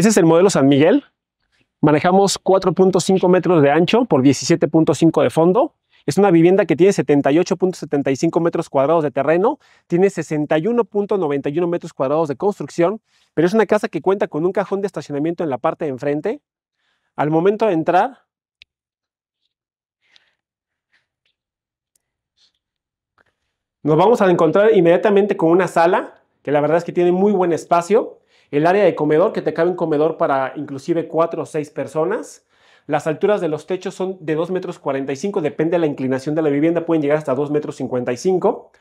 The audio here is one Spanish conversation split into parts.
Ese es el modelo San Miguel. Manejamos 4.5 metros de ancho por 17.5 de fondo. Es una vivienda que tiene 78.75 metros cuadrados de terreno, tiene 61.91 metros cuadrados de construcción, pero es una casa que cuenta con un cajón de estacionamiento en la parte de enfrente. Al momento de entrar, nos vamos a encontrar inmediatamente con una sala, que la verdad es que tiene muy buen espacio el área de comedor, que te cabe un comedor para inclusive cuatro o seis personas. Las alturas de los techos son de 2 metros 45, depende de la inclinación de la vivienda, pueden llegar hasta 2 metros 55.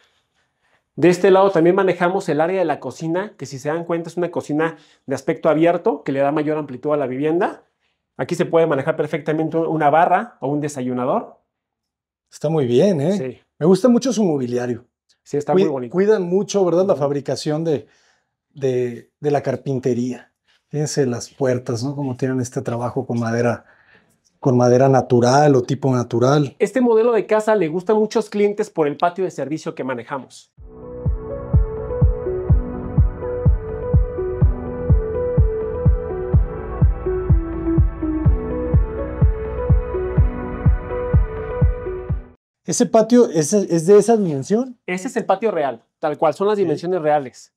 De este lado también manejamos el área de la cocina, que si se dan cuenta es una cocina de aspecto abierto, que le da mayor amplitud a la vivienda. Aquí se puede manejar perfectamente una barra o un desayunador. Está muy bien, ¿eh? Sí. Me gusta mucho su mobiliario. Sí, está muy bonito. Cuidan mucho, ¿verdad? La fabricación de, de, la carpintería. Fíjense las puertas, ¿no? Como tienen este trabajo con madera con madera natural o tipo natural. Este modelo de casa le gusta a muchos clientes por el patio de servicio que manejamos. Ese patio es, de esa dimensión. Ese es el patio real, tal cual, son las dimensiones reales.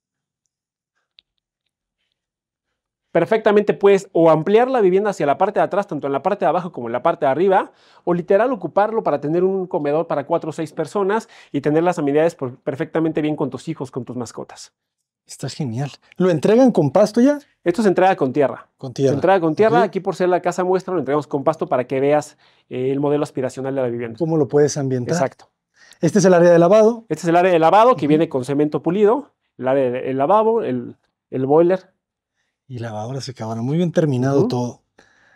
Perfectamente puedes o ampliar la vivienda hacia la parte de atrás, tanto en la parte de abajo como en la parte de arriba, o literal ocuparlo para tener un comedor para cuatro o seis personas y tener las amenidades perfectamente bien con tus hijos, con tus mascotas. Está genial. ¿Lo entregan con pasto ya? Esto se entrega con tierra. Con tierra. Se entrega con tierra. Aquí por ser la casa muestra lo entregamos con pasto para que veas eh, el modelo aspiracional de la vivienda. ¿Cómo lo puedes ambientar? Exacto. Este es el área de lavado. Este es el área de lavado que viene con cemento pulido, el área lavabo, el, el boiler, y lavadora acabaron Muy bien terminado todo.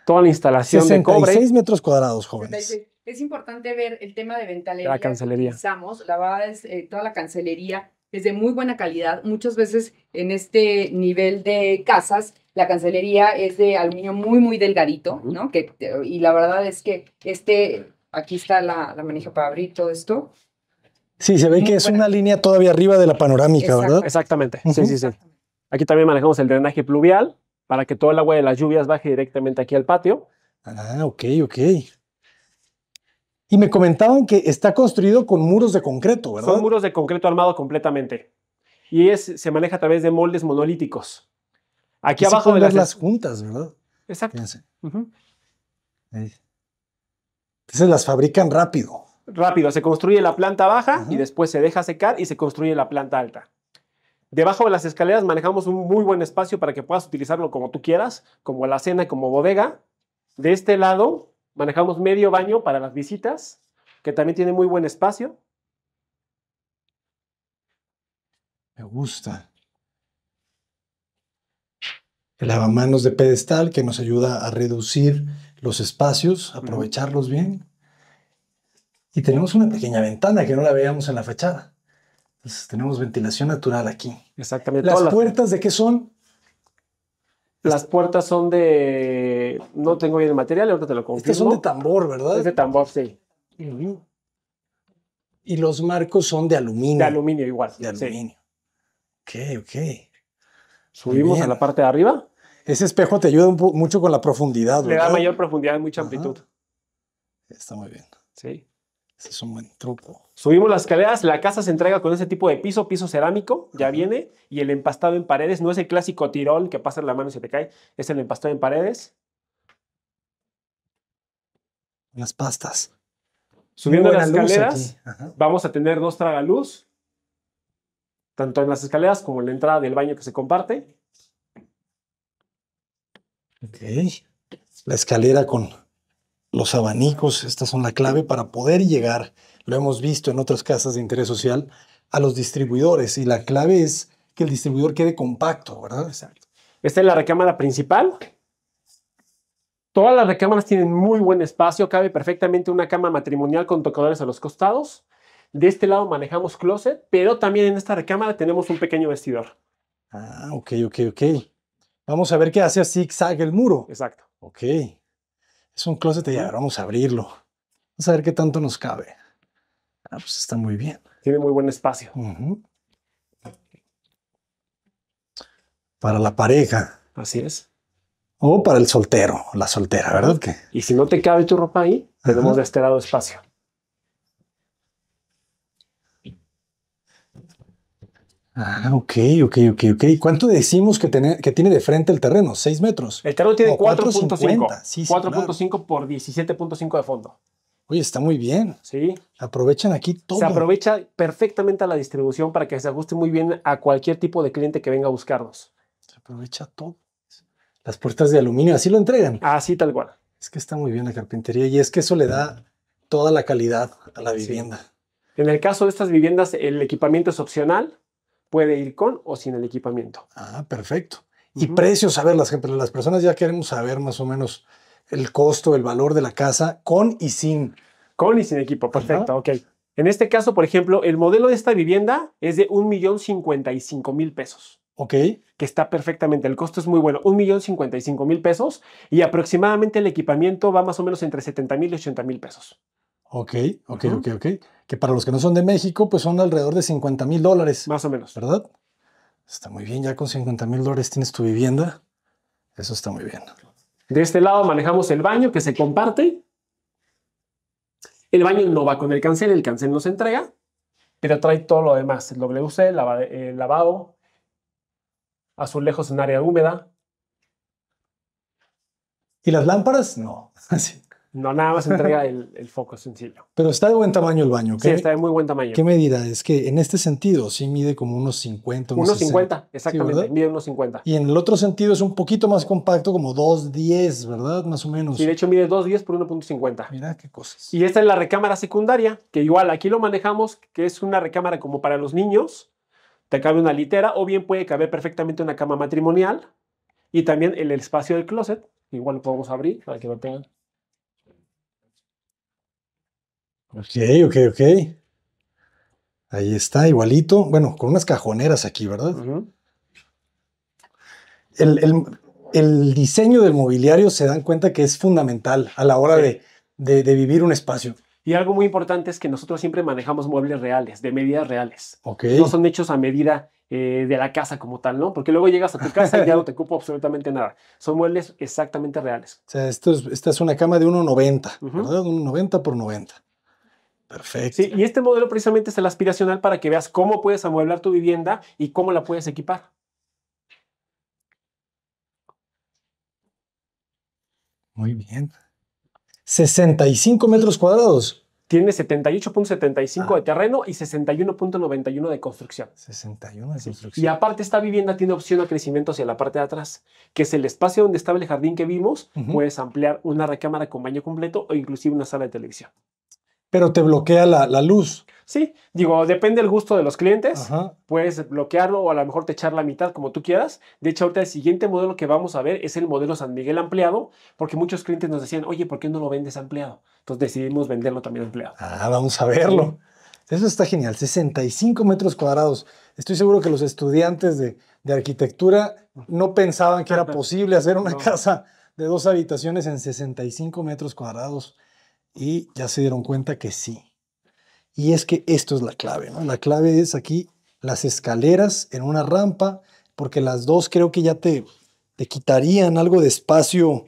Toda la instalación se de cobre. 6 metros cuadrados, jóvenes. Es importante ver el tema de ventalería. La cancelería. la verdad es eh, toda la cancelería es de muy buena calidad. Muchas veces en este nivel de casas, la cancelería es de aluminio muy, muy delgadito, ¿no? Que, eh, y la verdad es que este, aquí está la, la manija para abrir todo esto. Sí, se ve que es una línea todavía arriba de la panorámica, ¿verdad? Exactamente, sí, sí, sí. Aquí también manejamos el drenaje pluvial para que todo el agua de las lluvias baje directamente aquí al patio. Ah, ok, ok. Y me comentaban que está construido con muros de concreto, ¿verdad? Son muros de concreto armado completamente. Y es, se maneja a través de moldes monolíticos. Aquí, abajo se de las... las... juntas, ¿verdad? Exacto. Entonces las fabrican rápido. Rápido, se construye la planta baja y después se deja secar y se construye la planta alta. Debajo de las escaleras manejamos un muy buen espacio para que puedas utilizarlo como tú quieras, como la cena, como bodega. De este lado manejamos medio baño para las visitas, que también tiene muy buen espacio. Me gusta. El lavamanos de pedestal que nos ayuda a reducir los espacios, aprovecharlos bien. Y tenemos una pequeña ventana que no la veíamos en la fachada. Entonces tenemos ventilación natural aquí. Exactamente. ¿Las puertas de qué son? Las puertas son de... No tengo bien el material, ahorita te lo confirmo. que son de tambor, ¿verdad? Es de tambor, sí. Y los marcos son de aluminio. De aluminio igual. De aluminio. Ok, ok. Subimos a la parte de arriba. Ese espejo te ayuda mucho con la profundidad. Le da mayor profundidad y mucha amplitud. Está muy bien. Sí es un buen truco. Subimos las escaleras, la casa se entrega con ese tipo de piso, piso cerámico, ya viene, y el empastado en paredes, no es el clásico tirol que pasa en la mano y se te cae, es el empastado en paredes. Las pastas. Subiendo las escaleras, vamos a tener dos tragaluz, tanto en las escaleras como en la entrada del baño que se comparte. Ok. La escalera con los abanicos, estas son la clave para poder llegar, lo hemos visto en otras casas de interés social, a los distribuidores. Y la clave es que el distribuidor quede compacto, ¿verdad? Exacto. Esta es la recámara principal. Todas las recámaras tienen muy buen espacio, cabe perfectamente una cama matrimonial con tocadores a los costados. De este lado manejamos closet, pero también en esta recámara tenemos un pequeño vestidor. Ah, ok, ok, ok. Vamos a ver qué hace zigzag el muro. Exacto. Ok. Es un closet de llave, vamos a abrirlo. Vamos a ver qué tanto nos cabe. Ah, pues está muy bien. Tiene muy buen espacio. Para la pareja. Así es. O para el soltero, la soltera, ¿verdad? que Y si no te cabe tu ropa ahí, tenemos de este lado espacio. Ah, ok, ok, ok, ok. ¿Cuánto decimos que, tiene, que tiene de frente el terreno? ¿6 metros? El terreno tiene 4.5. 4.5 por 17.5 de fondo. Oye, está muy bien. Sí. Aprovechan aquí todo. Se aprovecha perfectamente a la distribución para que se ajuste muy bien a cualquier tipo de cliente que venga a buscarnos. Se aprovecha todo. Las puertas de aluminio, así lo entregan. Así tal cual. Es que está muy bien la carpintería y es que eso le da toda la calidad a la vivienda. En el caso de estas viviendas, el equipamiento es opcional puede ir con o sin el equipamiento. Ah, perfecto. Y precios, a ver, las, las personas ya queremos saber más o menos el costo, el valor de la casa con y sin. Con y sin equipo, perfecto, ok. En este caso, por ejemplo, el modelo de esta vivienda es de 1.055.000 pesos. Ok. Que está perfectamente, el costo es muy bueno, 1.055.000 pesos y aproximadamente el equipamiento va más o menos entre 70.000 y 80.000 pesos. Ok, ok, ok, ok. Que para los que no son de México, pues son alrededor de 50 mil dólares. Más o menos. ¿Verdad? Está muy bien, ya con 50 mil dólares tienes tu vivienda. Eso está muy bien. De este lado manejamos el baño que se comparte. El baño no va con el cancel, el cancel no se entrega, pero trae todo lo demás, el WC, el lavado, azulejos en área húmeda. ¿Y las lámparas? No. Así. No, nada más entrega el, foco sencillo. Pero está de buen tamaño el baño. Sí, está de muy buen tamaño. ¿Qué medida? Es que en este sentido sí mide como unos 50, unos, unos 50, exactamente. mide unos 50. Y en el otro sentido es un poquito más compacto, como 2.10, ¿verdad? Más o menos. Y sí, de hecho mide 2.10 por 1.50. Mira qué cosas. Y esta es la recámara secundaria, que igual aquí lo manejamos, que es una recámara como para los niños. Te cabe una litera o bien puede caber perfectamente una cama matrimonial. Y también el espacio del closet. Igual lo podemos abrir para que lo tengan. Ok, ok, ok. Ahí está, igualito. Bueno, con unas cajoneras aquí, ¿verdad? el, diseño del mobiliario se dan cuenta que es fundamental a la hora de, vivir un espacio. Y algo muy importante es que nosotros siempre manejamos muebles reales, de medidas reales. Okay. No son hechos a medida eh, de la casa como tal, ¿no? Porque luego llegas a tu casa y ya no te ocupa absolutamente nada. Son muebles exactamente reales. O sea, esto es, esta es una cama de 1,90, ¿verdad? 1,90 por 90. Perfecto. y este modelo precisamente es el aspiracional para que veas cómo puedes amueblar tu vivienda y cómo la puedes equipar. Muy bien. 65 metros cuadrados. Tiene 78.75 de ah. terreno y 61.91 de construcción. 61 de construcción. Y aparte esta vivienda tiene opción de crecimiento hacia la parte de atrás, que es el espacio donde estaba el jardín que vimos. Puedes ampliar una recámara con baño completo o inclusive una sala de televisión. Pero te bloquea la, luz. Sí, digo, depende del gusto de los clientes. Puedes bloquearlo o a lo mejor te echar la mitad como tú quieras. De hecho, ahorita el siguiente modelo que vamos a ver es el modelo San Miguel ampliado, porque muchos clientes nos decían, oye, ¿por qué no lo vendes ampliado? Entonces decidimos venderlo también ampliado. Ah, vamos a verlo. Eso está genial, 65 metros cuadrados. Estoy seguro que los estudiantes de, arquitectura no pensaban que era posible hacer una casa de dos habitaciones en 65 metros cuadrados y ya se dieron cuenta que sí. Y es que esto es la clave, ¿no? La clave es aquí las escaleras en una rampa, porque las dos creo que ya te, te quitarían algo de espacio,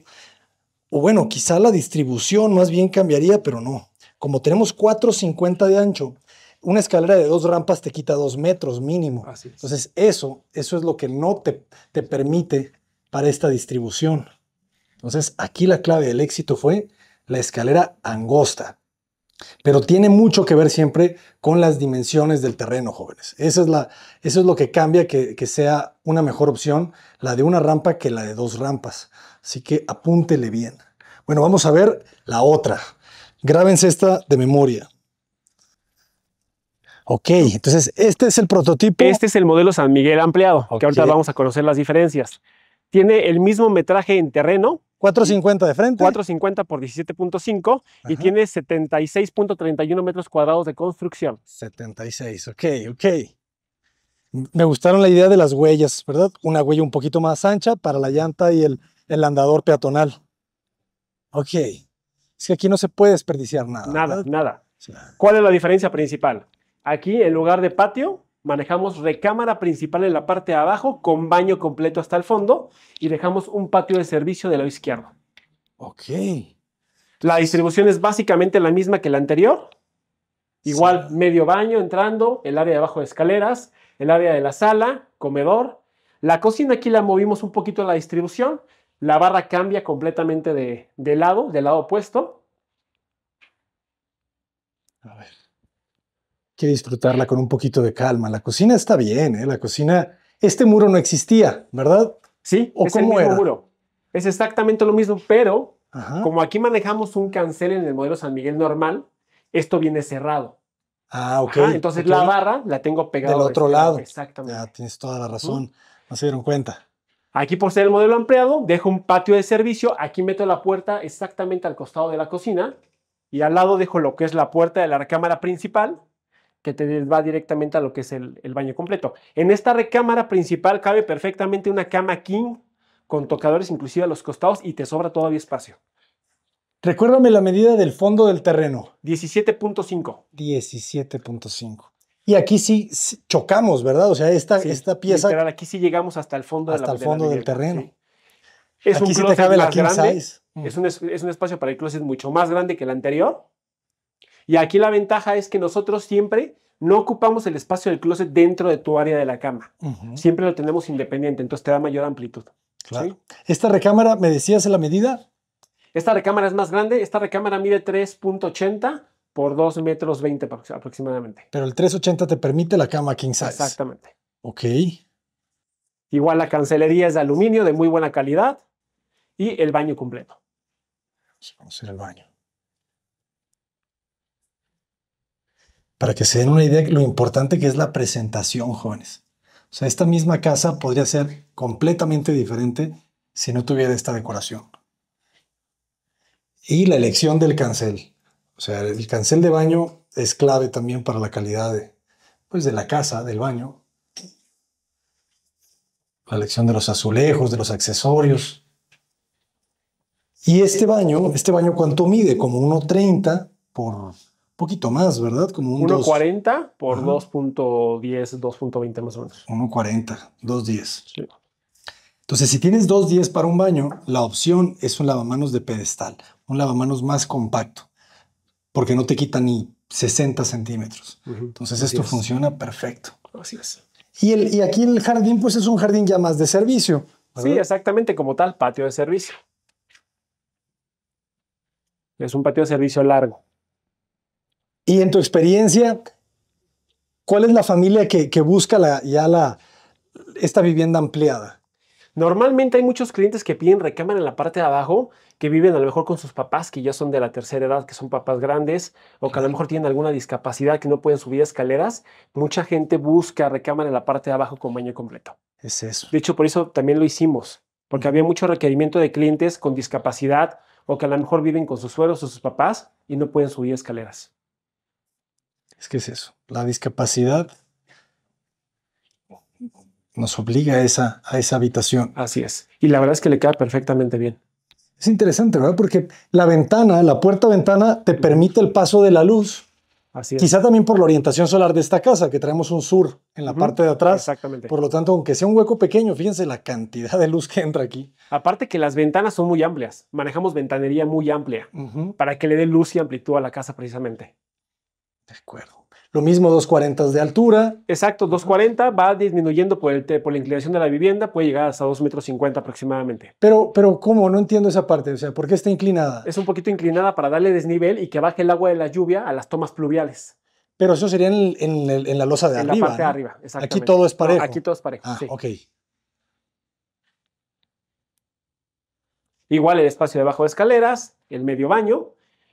o bueno, quizá la distribución más bien cambiaría, pero no. Como tenemos 4,50 de ancho, una escalera de dos rampas te quita dos metros mínimo. Entonces, eso, eso es lo que no te, te permite para esta distribución. Entonces, aquí la clave del éxito fue la escalera angosta. Pero tiene mucho que ver siempre con las dimensiones del terreno, jóvenes. eso es lo que cambia que, sea una mejor opción la de una rampa que la de dos rampas. Así que apúntele bien. Bueno, vamos a ver la otra. Grábense esta de memoria. Ok, entonces este es el prototipo. Este es el modelo San Miguel ampliado, que ahorita vamos a conocer las diferencias. Tiene el mismo metraje en terreno, 450 de frente. 450 por 17.5 y tiene 76.31 metros cuadrados de construcción. 76, ok, ok. Me gustaron la idea de las huellas, ¿verdad? Una huella un poquito más ancha para la llanta y el, el andador peatonal. Ok. Es que aquí no se puede desperdiciar nada. Nada, nada. ¿Cuál es la diferencia principal? Aquí, en lugar de patio, manejamos recámara principal en la parte de abajo con baño completo hasta el fondo y dejamos un patio de servicio del lado izquierdo. Ok. La distribución es básicamente la misma que la anterior. Igual, medio baño entrando, el área de abajo de escaleras, el área de la sala, comedor. La cocina aquí la movimos un poquito a la distribución. La barra cambia completamente de, de lado, del lado opuesto. A ver disfrutarla con un poquito de calma. La cocina está bien, ¿eh? La cocina, este muro no existía, ¿verdad? Sí, ¿O es cómo muro. Es exactamente lo mismo, pero como aquí manejamos un cancel en el modelo San Miguel normal, esto viene cerrado. Ah, ok. entonces la barra la tengo pegada. Del otro lado. Exactamente. Ya tienes toda la razón. No se dieron cuenta. Aquí por ser el modelo ampliado, dejo un patio de servicio. Aquí meto la puerta exactamente al costado de la cocina. Y al lado dejo lo que es la puerta de la cámara principal que te va directamente a lo que es el, baño completo. En esta recámara principal cabe perfectamente una cama king con tocadores inclusive a los costados y te sobra todavía espacio. Recuérdame la medida del fondo del terreno. 17.5. 17.5. Y aquí sí chocamos, ¿verdad? O sea, esta, esta pieza... aquí sí llegamos hasta el fondo hasta de la, el fondo del terreno. Es aquí un sí te cabe la Es, un, es un espacio para el closet mucho más grande que el anterior. Y aquí la ventaja es que nosotros siempre no ocupamos el espacio del closet dentro de tu área de la cama. Siempre lo tenemos independiente, entonces te da mayor amplitud. Claro. ¿Esta recámara, me decías la medida? Esta recámara es más grande. Esta recámara mide 3.80 por 2 metros 20 aproximadamente. Pero el 380 te permite la cama king size. Exactamente. Ok. Igual la cancelería es de aluminio de muy buena calidad y el baño completo. Pues vamos a hacer el baño. para que se den una idea de lo importante que es la presentación, jóvenes. O sea, esta misma casa podría ser completamente diferente si no tuviera esta decoración. Y la elección del cancel. O sea, el cancel de baño es clave también para la calidad de, pues, de la casa, del baño. La elección de los azulejos, de los accesorios. Y este baño, este baño cuánto mide? Como 1,30 por poquito más, ¿verdad? Como un 1.40 por 2.10, 2.20 más o menos. 1.40, 2.10. Sí. Entonces, si tienes 2.10 para un baño, la opción es un lavamanos de pedestal, un lavamanos más compacto, porque no te quita ni 60 centímetros. Entonces, esto funciona perfecto. Así es. Y, el, y aquí el jardín, pues es un jardín ya más de servicio. Sí, exactamente como tal, patio de servicio. Es un patio de servicio largo. Y en tu experiencia, ¿cuál es la familia que, busca ya la, esta vivienda ampliada? Normalmente hay muchos clientes que piden recámara en la parte de abajo, que viven a lo mejor con sus papás, que ya son de la tercera edad, que son papás grandes, o que a lo mejor tienen alguna discapacidad, que no pueden subir escaleras. Mucha gente busca recámara en la parte de abajo con baño completo. Es eso. De hecho, por eso también lo hicimos, porque había mucho requerimiento de clientes con discapacidad o que a lo mejor viven con sus suegros o sus papás y no pueden subir escaleras. Es que es eso. La discapacidad nos obliga a esa, a esa habitación. Así es. Y la verdad es que le queda perfectamente bien. Es interesante, ¿verdad? Porque la ventana, la puerta ventana, te permite el paso de la luz. Así es. Quizá también por la orientación solar de esta casa, que traemos un sur en la parte de atrás. Exactamente. Por lo tanto, aunque sea un hueco pequeño, fíjense la cantidad de luz que entra aquí. Aparte que las ventanas son muy amplias. Manejamos ventanería muy amplia para que le dé luz y amplitud a la casa precisamente. De acuerdo. Lo mismo 240 de altura. Exacto, 240 va disminuyendo por, el, por la inclinación de la vivienda, puede llegar hasta 2,50 metros aproximadamente. Pero, pero ¿cómo? No entiendo esa parte, o sea, ¿por qué está inclinada? Es un poquito inclinada para darle desnivel y que baje el agua de la lluvia a las tomas pluviales. Pero eso sería en, la losa de arriba. En la parte de arriba, exactamente. Aquí todo es parejo. aquí todo es parejo. Ah, ok. Igual el espacio debajo de escaleras, el medio baño,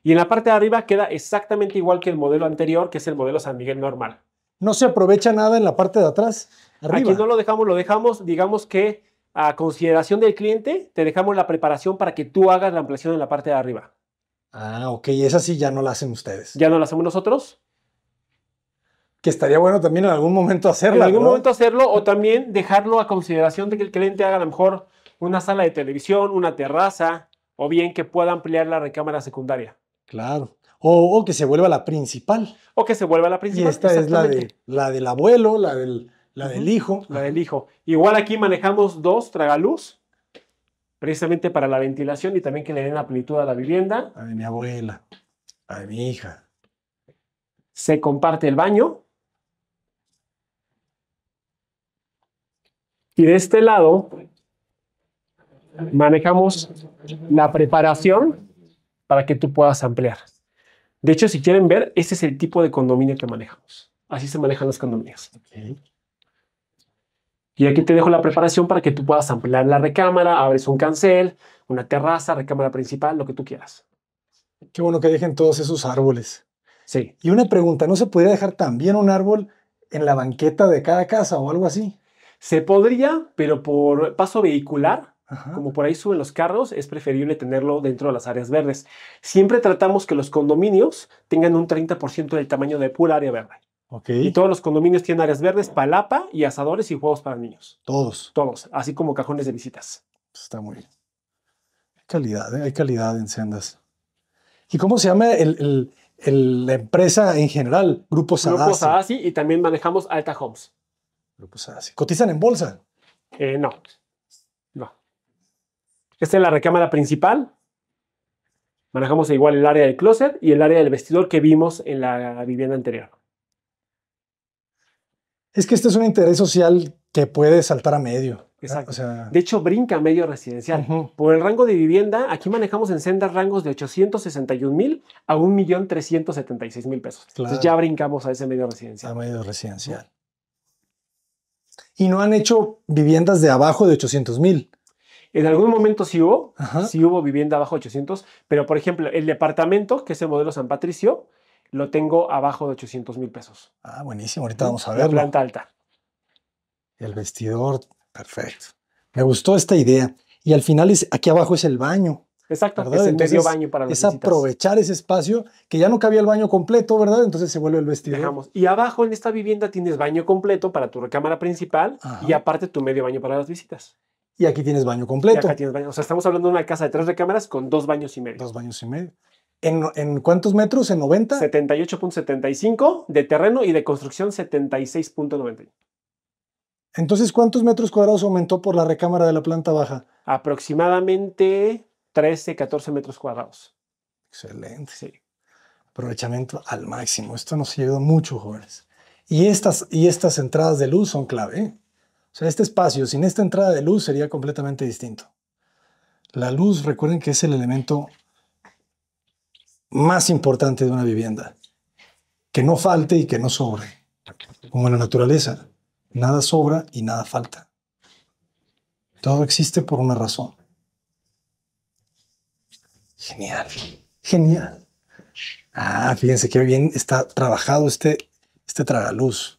y en la parte de arriba queda exactamente igual que el modelo anterior, que es el modelo San Miguel normal. No se aprovecha nada en la parte de atrás. Arriba. Aquí no lo dejamos, lo dejamos, digamos que a consideración del cliente, te dejamos la preparación para que tú hagas la ampliación en la parte de arriba. Ah, ok, esa sí ya no la hacen ustedes. Ya no la hacemos nosotros. Que estaría bueno también en algún momento hacerla. En algún momento hacerlo o también dejarlo a consideración de que el cliente haga a lo mejor una sala de televisión, una terraza o bien que pueda ampliar la recámara secundaria. Claro. O, que se vuelva la principal. O que se vuelva la principal. Y esta es la, de, la del abuelo, la del, la del hijo. La del hijo. Igual aquí manejamos dos tragaluz, precisamente para la ventilación y también que le den plenitud a la vivienda. A mi abuela, a mi hija. Se comparte el baño. Y de este lado manejamos la preparación para que tú puedas ampliar. De hecho, si quieren ver, ese es el tipo de condominio que manejamos. Así se manejan las condominias. Y aquí te dejo la preparación para que tú puedas ampliar la recámara, abres un cancel, una terraza, recámara principal, lo que tú quieras. Qué bueno que dejen todos esos árboles. Sí. Y una pregunta, ¿no se podría dejar también un árbol en la banqueta de cada casa o algo así? Se podría, pero por paso vehicular como por ahí suben los carros, es preferible tenerlo dentro de las áreas verdes. Siempre tratamos que los condominios tengan un 30% del tamaño de pura área verde. Okay. Y todos los condominios tienen áreas verdes, palapa y asadores y juegos para niños. Todos. Todos, así como cajones de visitas. Pues está muy bien. Hay calidad, ¿eh? hay calidad en sendas. ¿Y cómo se llama el, la empresa en general? Grupo Sadasi. Grupo Sadasi y también manejamos Alta Homes. Grupo Sadasi. ¿Cotizan en bolsa? Eh, no. Esta es la recámara principal. Manejamos igual el área del closet y el área del vestidor que vimos en la vivienda anterior. Es que este es un interés social que puede saltar a medio. Exacto. De hecho, brinca a medio residencial. Por el rango de vivienda, aquí manejamos en sendas rangos de 861 mil a 1.376.000 pesos. Entonces ya brincamos a ese medio residencial. A medio residencial. Y no han hecho viviendas de abajo de 800 mil. En algún momento sí hubo, sí hubo vivienda abajo de 800, pero por ejemplo, el departamento, que es el modelo San Patricio, lo tengo abajo de 800 mil pesos. Ah, buenísimo, ahorita vamos a verlo. La planta alta. El vestidor, perfecto. Me gustó esta idea. Y al final, aquí abajo es el baño. Exacto, es el medio baño para Es aprovechar ese espacio que ya no cabía el baño completo, ¿verdad? Entonces se vuelve el vestidor. Dejamos. Y abajo en esta vivienda tienes baño completo para tu recámara principal y aparte tu medio baño para las visitas y aquí tienes baño completo. Y tienes baño. O sea, estamos hablando de una casa de tres recámaras con dos baños y medio. Dos baños y medio. ¿En, cuántos metros? ¿En 90? 78.75 de terreno y de construcción 76.91. Entonces, ¿cuántos metros cuadrados aumentó por la recámara de la planta baja? Aproximadamente 13, 14 metros cuadrados. Excelente. Aprovechamiento al máximo. Esto nos ayudó mucho, jóvenes. Y estas, y estas entradas de luz son clave. ¿eh? este espacio sin esta entrada de luz sería completamente distinto. La luz, recuerden que es el elemento más importante de una vivienda. Que no falte y que no sobre. Como en la naturaleza, nada sobra y nada falta. Todo existe por una razón. Genial, genial. Ah, fíjense qué bien está trabajado este, este tragaluz.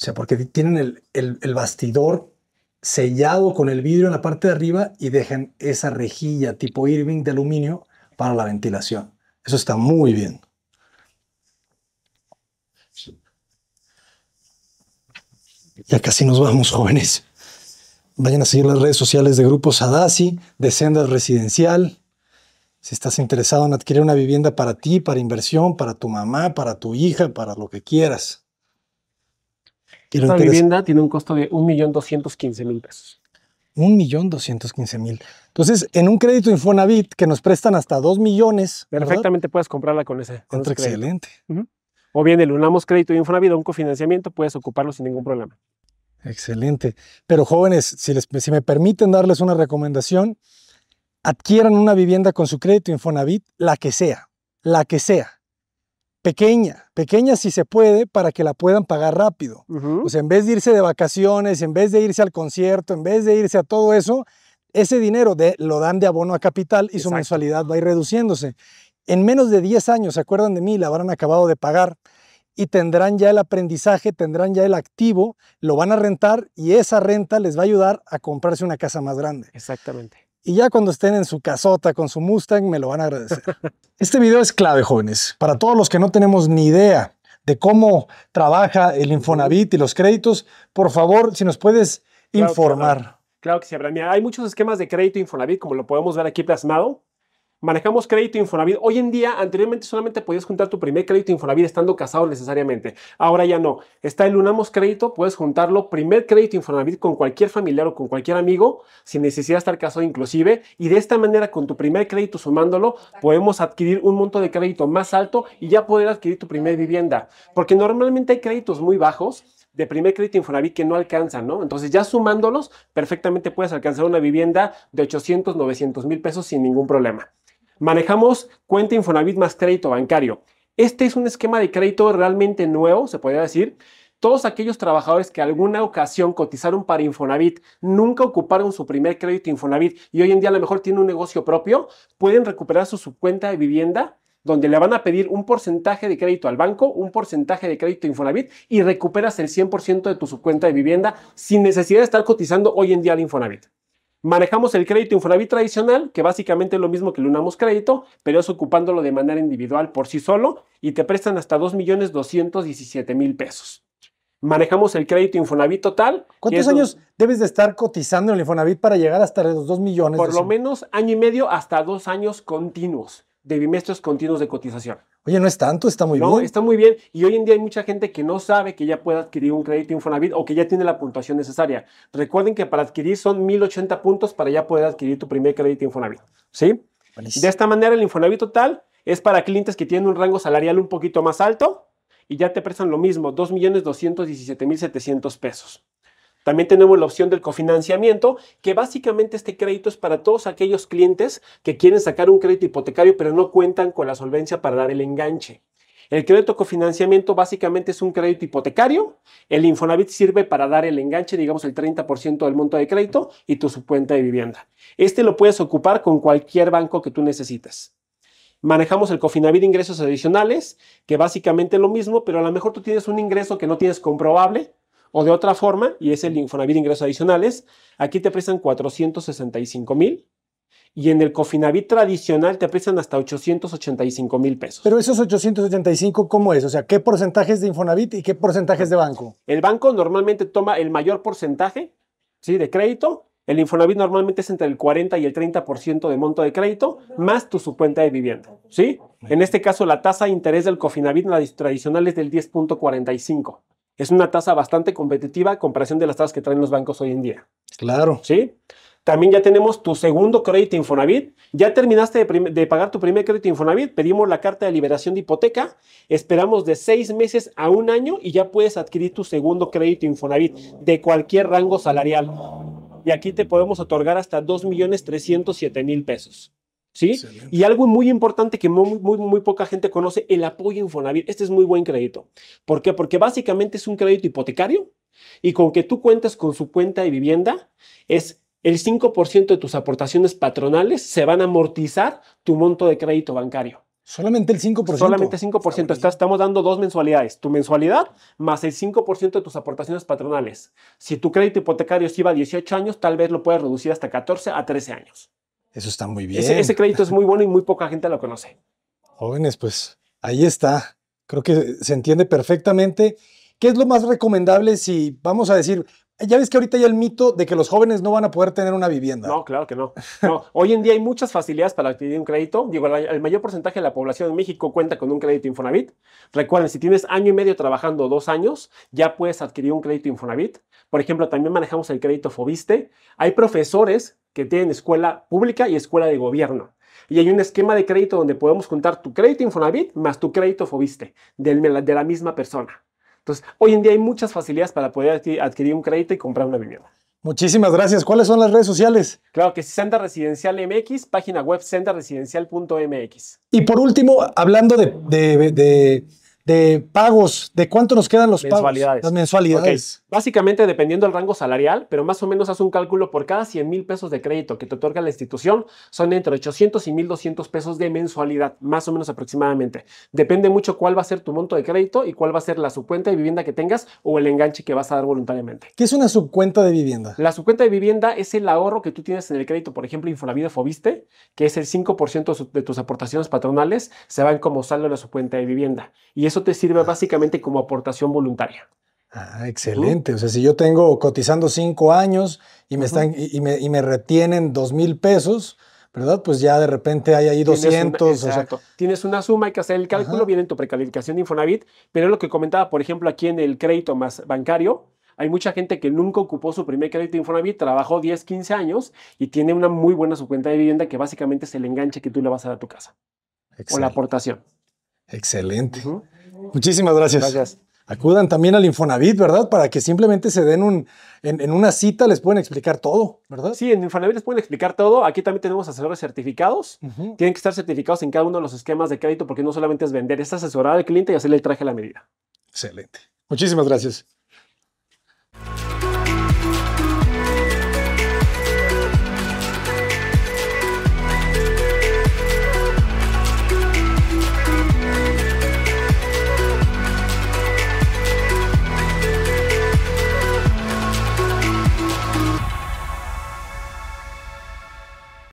O sea, porque tienen el, bastidor sellado con el vidrio en la parte de arriba y dejan esa rejilla tipo Irving de aluminio para la ventilación. Eso está muy bien. Ya casi nos vamos, jóvenes. Vayan a seguir las redes sociales de Grupo Sadasi, de Sendas Residencial. Si estás interesado en adquirir una vivienda para ti, para inversión, para tu mamá, para tu hija, para lo que quieras. Esta vivienda tiene un costo de 1.215.000 pesos. 1.215.000. Entonces, en un crédito Infonavit que nos prestan hasta 2 millones. Perfectamente puedes comprarla con ese. Con excelente. O bien el Unamos Crédito Infonavit o un cofinanciamiento, puedes ocuparlo sin ningún problema. Excelente. Pero jóvenes, si, si me permiten darles una recomendación, adquieran una vivienda con su crédito Infonavit, la que sea, la que sea pequeña, pequeña si se puede, para que la puedan pagar rápido. O sea, en vez de irse de vacaciones, en vez de irse al concierto, en vez de irse a todo eso, ese dinero de, lo dan de abono a capital y su mensualidad va a ir reduciéndose. En menos de 10 años, ¿se acuerdan de mí? La habrán acabado de pagar y tendrán ya el aprendizaje, tendrán ya el activo, lo van a rentar y esa renta les va a ayudar a comprarse una casa más grande. Exactamente y ya cuando estén en su casota con su Mustang me lo van a agradecer. Este video es clave, jóvenes, para todos los que no tenemos ni idea de cómo trabaja el Infonavit y los créditos, por favor, si nos puedes informar. Claro que, sí, Abraham. hay muchos esquemas de crédito Infonavit, como lo podemos ver aquí plasmado manejamos crédito Infonavit. Hoy en día, anteriormente solamente podías juntar tu primer crédito Infonavit estando casado necesariamente. Ahora ya no. Está el Unamos Crédito, puedes juntarlo primer crédito Infonavit con cualquier familiar o con cualquier amigo, sin necesidad de estar casado inclusive. Y de esta manera, con tu primer crédito sumándolo, podemos adquirir un monto de crédito más alto y ya poder adquirir tu primer vivienda. Porque normalmente hay créditos muy bajos de primer crédito Infonavit que no alcanzan, ¿no? Entonces ya sumándolos, perfectamente puedes alcanzar una vivienda de 800, 900 mil pesos sin ningún problema. Manejamos cuenta Infonavit más crédito bancario. Este es un esquema de crédito realmente nuevo, se podría decir. Todos aquellos trabajadores que alguna ocasión cotizaron para Infonavit, nunca ocuparon su primer crédito Infonavit y hoy en día a lo mejor tiene un negocio propio, pueden recuperar su subcuenta de vivienda donde le van a pedir un porcentaje de crédito al banco, un porcentaje de crédito Infonavit y recuperas el 100% de tu subcuenta de vivienda sin necesidad de estar cotizando hoy en día al Infonavit. Manejamos el crédito Infonavit tradicional, que básicamente es lo mismo que el Unamos Crédito, pero es ocupándolo de manera individual por sí solo y te prestan hasta 2.217.000 pesos. Manejamos el crédito Infonavit total. ¿Cuántos años debes de estar cotizando en el Infonavit para llegar hasta los 2 millones? Por lo menos año y medio hasta dos años continuos de bimestres continuos de cotización. Oye, no es tanto, está muy bien. No, está muy bien. Y hoy en día hay mucha gente que no sabe que ya puede adquirir un crédito Infonavit o que ya tiene la puntuación necesaria. Recuerden que para adquirir son 1080 puntos para ya poder adquirir tu primer crédito Infonavit. ¿Sí? De esta manera, el Infonavit total es para clientes que tienen un rango salarial un poquito más alto y ya te prestan lo mismo, 2.217.700 pesos. También tenemos la opción del cofinanciamiento, que básicamente este crédito es para todos aquellos clientes que quieren sacar un crédito hipotecario pero no cuentan con la solvencia para dar el enganche. El crédito cofinanciamiento básicamente es un crédito hipotecario. El Infonavit sirve para dar el enganche, digamos el 30% del monto de crédito y tu cuenta de vivienda. Este lo puedes ocupar con cualquier banco que tú necesites manejamos el Cofinavit ingresos adicionales, que básicamente es lo mismo, pero a lo mejor tú tienes un ingreso que no tienes comprobable o de otra forma, y es el Infonavit ingresos adicionales, aquí te prestan 465 mil y en el Cofinavit tradicional te prestan hasta 885 mil pesos. Pero esos 885, ¿cómo es? O sea, ¿qué porcentajes de Infonavit y qué porcentajes de banco? El banco normalmente toma el mayor porcentaje ¿sí? de crédito. El Infonavit normalmente es entre el 40 y el 30% de monto de crédito, más tu cuenta de vivienda. ¿sí? En este caso, la tasa de interés del Cofinavit tradicional es del 10.45 es una tasa bastante competitiva en comparación de las tasas que traen los bancos hoy en día. Claro. ¿Sí? También ya tenemos tu segundo crédito Infonavit. Ya terminaste de, pagar tu primer crédito Infonavit. Pedimos la carta de liberación de hipoteca. Esperamos de seis meses a un año y ya puedes adquirir tu segundo crédito Infonavit de cualquier rango salarial. Y aquí te podemos otorgar hasta 2.307.000 pesos. ¿sí? Y algo muy importante que muy, muy, poca gente conoce, el apoyo Infonavit. Este es muy buen crédito. ¿Por qué? Porque básicamente es un crédito hipotecario y con que tú cuentas con su cuenta de vivienda, es el 5% de tus aportaciones patronales se van a amortizar tu monto de crédito bancario. Solamente el 5%. Solamente el 5%. estamos dando dos mensualidades. Tu mensualidad más el 5% de tus aportaciones patronales. Si tu crédito hipotecario se iba a 18 años, tal vez lo puedes reducir hasta 14 a 13 años. Eso está muy bien. Ese, crédito es muy bueno y muy poca gente lo conoce. Jóvenes, pues ahí está. Creo que se entiende perfectamente. ¿Qué es lo más recomendable si vamos a decir, ya ves que ahorita hay el mito de que los jóvenes no van a poder tener una vivienda. No, claro que no. no. Hoy en día hay muchas facilidades para adquirir un crédito. Digo, el mayor porcentaje de la población en México cuenta con un crédito Infonavit. Recuerden, si tienes año y medio trabajando dos años, ya puedes adquirir un crédito Infonavit. Por ejemplo, también manejamos el crédito Fobiste. Hay profesores que tienen escuela pública y escuela de gobierno. Y hay un esquema de crédito donde podemos contar tu crédito Infonavit más tu crédito Fobiste de la misma persona. Entonces, hoy en día hay muchas facilidades para poder adquirir un crédito y comprar una vivienda. Muchísimas gracias. ¿Cuáles son las redes sociales? Claro que es Senda Residencial MX, página web sendaresidencial.mx. Y por último, hablando de de pagos, de cuánto nos quedan los mensualidades. pagos. Las mensualidades. Básicamente dependiendo del rango salarial, pero más o menos haz un cálculo por cada 100 mil pesos de crédito que te otorga la institución, son entre 800 y 1200 pesos de mensualidad, más o menos aproximadamente. Depende mucho cuál va a ser tu monto de crédito y cuál va a ser la subcuenta de vivienda que tengas o el enganche que vas a dar voluntariamente. ¿Qué es una subcuenta de vivienda? La subcuenta de vivienda es el ahorro que tú tienes en el crédito, por ejemplo, Infonavit Fobiste, que es el 5% de tus aportaciones patronales, se van como saldo de la subcuenta de vivienda. Y eso te sirve ah. básicamente como aportación voluntaria. Ah, excelente. O sea, si yo tengo cotizando cinco años y me, están, y, me, y me retienen dos mil pesos, ¿verdad? Pues ya de repente hay ahí 200. exacto. Tienes una suma, hay que hacer el cálculo, viene en tu precalificación de Infonavit, pero lo que comentaba, por ejemplo, aquí en el crédito más bancario, hay mucha gente que nunca ocupó su primer crédito de Infonavit, trabajó 10, 15 años y tiene una muy buena su cuenta de vivienda que básicamente es el enganche que tú le vas a dar a tu casa o la aportación. Excelente. Muchísimas gracias. Gracias. Acudan también al Infonavit, ¿verdad? Para que simplemente se den un, en, una cita les pueden explicar todo, ¿verdad? Sí, en Infonavit les pueden explicar todo. Aquí también tenemos asesores certificados. Tienen que estar certificados en cada uno de los esquemas de crédito porque no solamente es vender, es asesorar al cliente y hacerle el traje a la medida. Excelente. Muchísimas gracias.